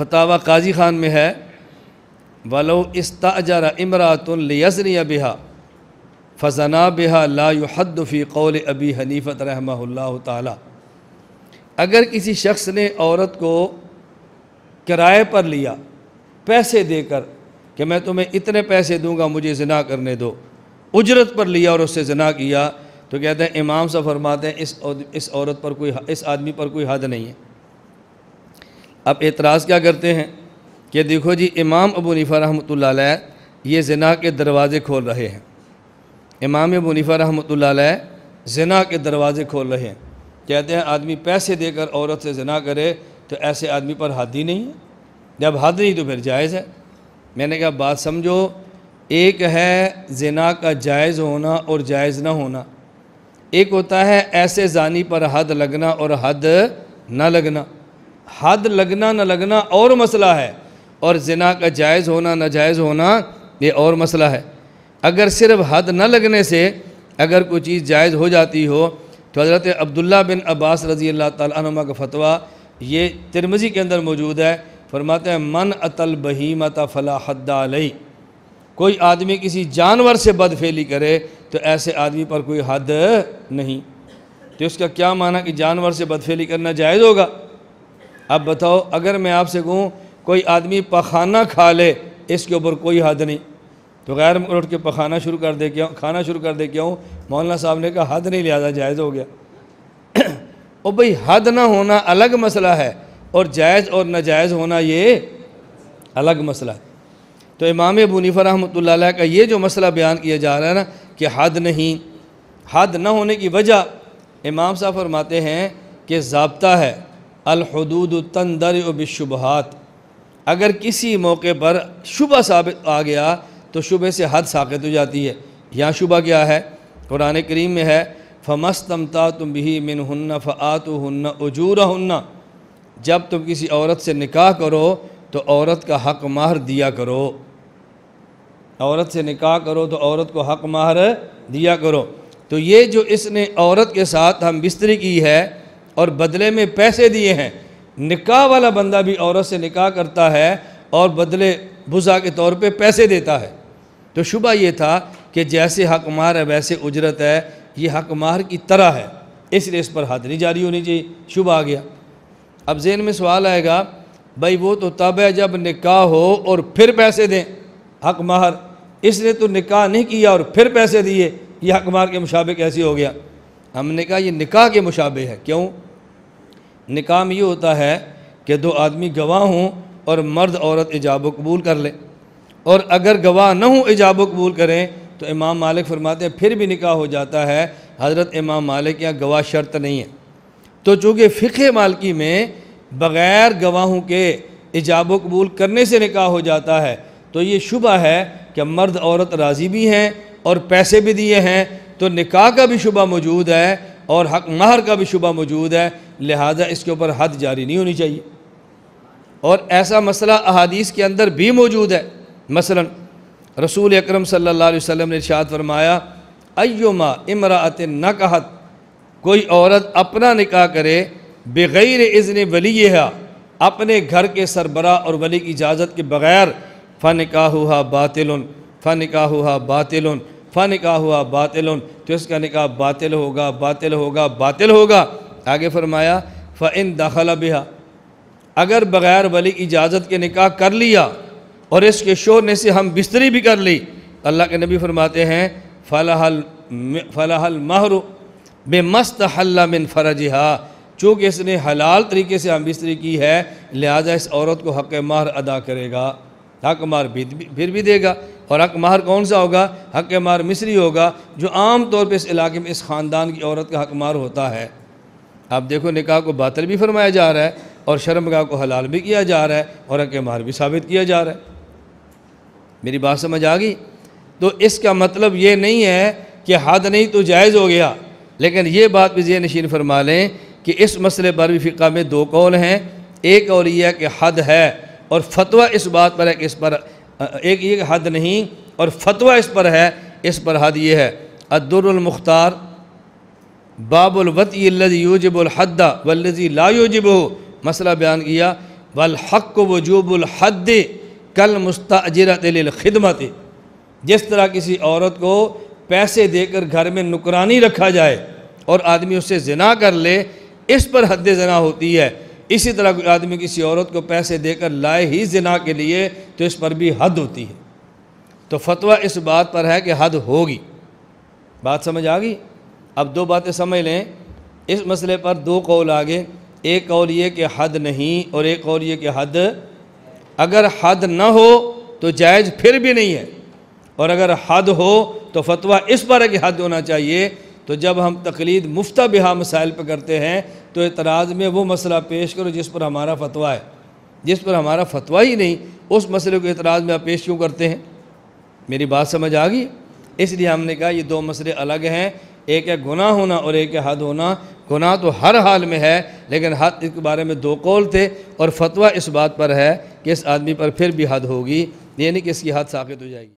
फतावा काजी ख़ान में है वलो इस्ताजर इमरातलयसनिया बिहा फ़जना बिहा लाहदफ़ी कौल अबी हनीफ़त रहमल्ला ताली अगर किसी शख्स ने औरत को किराए पर लिया पैसे देकर कि मैं तुम्हें इतने पैसे दूंगा मुझे जना करने दो उजरत पर लिया और उससे जना किया तो कहते हैं इमाम साहब फरमाते हैं इस इस औरत पर कोई इस आदमी पर कोई हद नहीं है अब एतराज़ क्या करते हैं कि देखो जी इमाम अबू नफ़ा रहमत ये जना के दरवाज़े खोल रहे हैं इमाम अबू नफ़ा रहमत जना के दरवाज़े खोल रहे हैं कहते हैं आदमी पैसे देकर औरत से जना करे तो ऐसे आदमी पर हद ही नहीं है जब हद नहीं तो फिर जायज़ है मैंने कहा बात समझो एक है जना का जायज़ होना और जायज़ ना होना एक होता है ऐसे जानी पर हद लगना और हद ना लगना हद लगना ना लगना और मसला है और जना का जायज़ होना नाजायज़ होना ये और मसला है अगर सिर्फ हद न लगने से अगर कोई चीज़ जायज़ हो जाती हो तो हज़रत अब्दुल्ला बिन अब्बास रज़ी अल्लाह तुमा का फतवा ये तिरमजी के अंदर मौजूद है फरमाते हैं मन अतल बहीमत फ़ला हद्दालई कोई आदमी किसी जानवर से बदफेली करे तो ऐसे आदमी पर कोई हद नहीं तो उसका क्या माना कि जानवर से बदफेली करना जायज़ होगा अब बताओ अगर मैं आपसे कहूँ कोई आदमी पखाना खा ले इसके ऊपर कोई हद नहीं तो गैर उठ के पखाना शुरू कर दे के खाना शुरू कर दे के हूँ मौलाना साहब ने कहा हद नहीं लिहाजा जायज़ हो गया और भाई हद ना होना अलग मसला है और जायज़ और नाजायज़ होना ये अलग मसला है तो इमाम बनीफा रहमत का ये जो मसला बयान किया जा रहा है ना कि हद नहीं हद ना होने की वजह इमाम साहब फरमाते हैं कि जबता है अलहदूद तंदर बिशुबहत अगर किसी मौके पर शुबा साबित आ गया तो शुबे से हद साबित हो जाती है यहाँ शुबा क्या है कुरान करीम में है फ़मस्तमता तुम भी मिन हन्ना फ़ात हन्ना अजूर हन्ना जब तुम किसी औरत से निकाह करो तो औरत का हक माहर दिया करो औरत से निकाह करो तो औरत को हक माहर दिया करो तो ये जो इसने औरत के साथ हम बिस्तरी की है और बदले में पैसे दिए हैं निकाह वाला बंदा भी औरत से निकाह करता है और बदले भुजा के तौर पे पैसे देता है तो शुबा ये था कि जैसे हक मार है वैसे उजरत है ये हक मार की तरह है इसलिए इस पर नहीं जारी होनी चाहिए शुबा आ गया अब जेन में सवाल आएगा भाई वो तो तब है जब निकाह हो और फिर पैसे दें हक माहर इसने तो निकाह नहीं किया और फिर पैसे दिए यह हक महार के मुशाबिक ऐसे हो गया हमने कहा ये निकाह के मुशाबे है क्यों निकाह में ये होता है कि दो आदमी गवाह हों और मर्द औरत इजाब कबूल कर ले और अगर गवाह न हों इजाब कबूल करें तो इमाम मालिक फरमाते हैं फिर भी निकाह हो जाता है हज़रत इमाम मालिक यहाँ गवाह शर्त नहीं है तो चूँकि फ़िके मालकी में बग़ैर गवाहों के इजाब कबूल करने से निकाह हो जाता है तो ये शुबा है कि मर्द औरत राज़ी भी हैं और पैसे भी दिए हैं तो निकाह का भी शुबा मौजूद है और हक महर का भी शुबा मौजूद है लिहाजा इसके ऊपर हद जारी नहीं होनी चाहिए और ऐसा मसला अहादीस के अंदर भी मौजूद है मसला रसूल अक्रम सल्ला वसम ने शाद फरमाया अयोमा इमरात न कहत कोई औरत अपना निकाह करे बग़ैर इज़न वली अपने घर के सरबरा और वली की इजाज़त के बग़ैर फ़न निकाह हुआ बातिल फ़न निकाह हुआ बातिल फा निका हुआ बातिल तो इसका निका बातिल होगा बातिल होगा बातिल होगा आगे फरमाया फ़ इन दाखला बिहा अगर बग़ैर वली इजाज़त के निकाह कर लिया और इसके शोर ने से हम बिस्तरी भी कर ली अल्लाह के नबी फरमाते हैं फ़लाहल फ़लाहल बे बेमस्त हल्ला मिन फ़रजहा चूँकि इसने हलाल तरीके से हम बिस्तरी की है लिहाजा इस औरत को हक माहर अदा करेगा हक मार भी, फिर भी देगा और हक माहर कौन सा होगा हक मार मिस्री होगा जो आम तौर पर इस इलाके में इस ख़ानदान की औरत का हक मार होता है आप देखो निकाह को बातल भी फरमाया जा रहा है और शर्मगा को हलाल भी किया जा रहा है और हक मार भी साबित किया जा रहा है मेरी बात समझ आ गई तो इसका मतलब ये नहीं है कि हद नहीं तो जायज़ हो गया लेकिन ये बात भी जय नशीन फरमा लें कि इस मसले पर भी फ़िका में दो कौल हैं एक और यह है कि हद है और फतवा इस बात पर है कि इस पर एक ये हद नहीं और फतवा इस पर है इस पर हद ये है अद्दुरमुख्तार बाबुलवतीजबुलहद वल्लजी लाजब हो मसला बयान किया वलहक वजूबुलहद कल मुस्तर खिदमत जिस तरह किसी औरत को पैसे देकर घर में नुकरानी रखा जाए और आदमी उससे जना कर ले इस पर हद जना होती है इसी तरह आदमी किसी औरत को पैसे देकर लाए ही जना के लिए तो इस पर भी हद होती है तो फतवा इस बात पर है कि हद होगी बात समझ आ गई अब दो बातें समझ लें इस मसले पर दो कौल आ गए एक कौल ये कि हद नहीं और एक कौल ये कि हद अगर हद न हो तो जायज़ फिर भी नहीं है और अगर हद हो तो फतवा इस पर है कि हद होना चाहिए तो जब हम तकलीद मुफ्ता बिहा मसाइल पर करते हैं तो एतराज़ में वो मसला पेश करो जिस पर हमारा फतवा है जिस पर हमारा फतवा ही नहीं उस मसले को एतराज़ में आप पेश क्यों करते हैं मेरी बात समझ आ गई इसलिए हमने कहा ये दो मसले अलग हैं एक है गुनाह होना और एक है हद होना गुनाह तो हर हाल में है लेकिन हद इसके बारे में दो कौल थे और फतवा इस बात पर है कि इस आदमी पर फिर भी हद होगी यानी कि इसकी हद साबित हो जाएगी